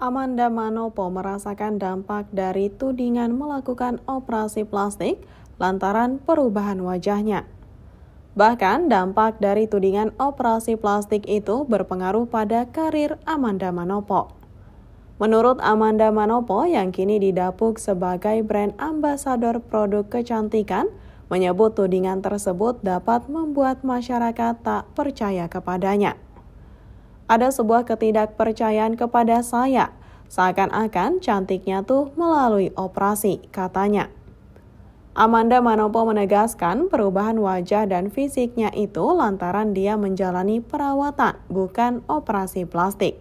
Amanda Manopo merasakan dampak dari tudingan melakukan operasi plastik lantaran perubahan wajahnya. Bahkan dampak dari tudingan operasi plastik itu berpengaruh pada karir Amanda Manopo. Menurut Amanda Manopo yang kini didapuk sebagai brand ambasador produk kecantikan, menyebut tudingan tersebut dapat membuat masyarakat tak percaya kepadanya ada sebuah ketidakpercayaan kepada saya. Seakan-akan cantiknya tuh melalui operasi, katanya. Amanda Manopo menegaskan perubahan wajah dan fisiknya itu lantaran dia menjalani perawatan, bukan operasi plastik.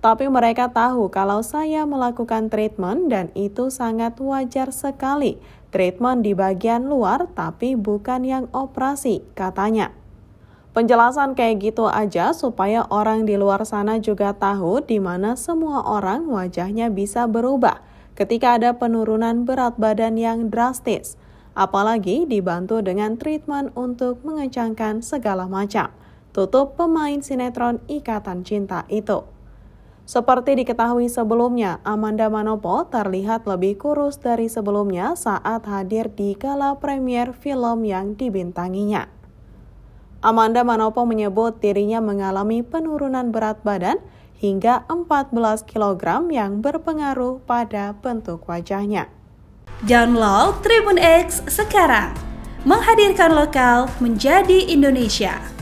Tapi mereka tahu kalau saya melakukan treatment dan itu sangat wajar sekali. Treatment di bagian luar tapi bukan yang operasi, katanya. Penjelasan kayak gitu aja supaya orang di luar sana juga tahu di mana semua orang wajahnya bisa berubah ketika ada penurunan berat badan yang drastis. Apalagi dibantu dengan treatment untuk mengencangkan segala macam. Tutup pemain sinetron Ikatan Cinta itu. Seperti diketahui sebelumnya, Amanda Manopo terlihat lebih kurus dari sebelumnya saat hadir di gala premier film yang dibintanginya. Amanda Manopo menyebut dirinya mengalami penurunan berat badan hingga 14 kg yang berpengaruh pada bentuk wajahnya. Download Tribun X sekarang, menghadirkan lokal menjadi Indonesia.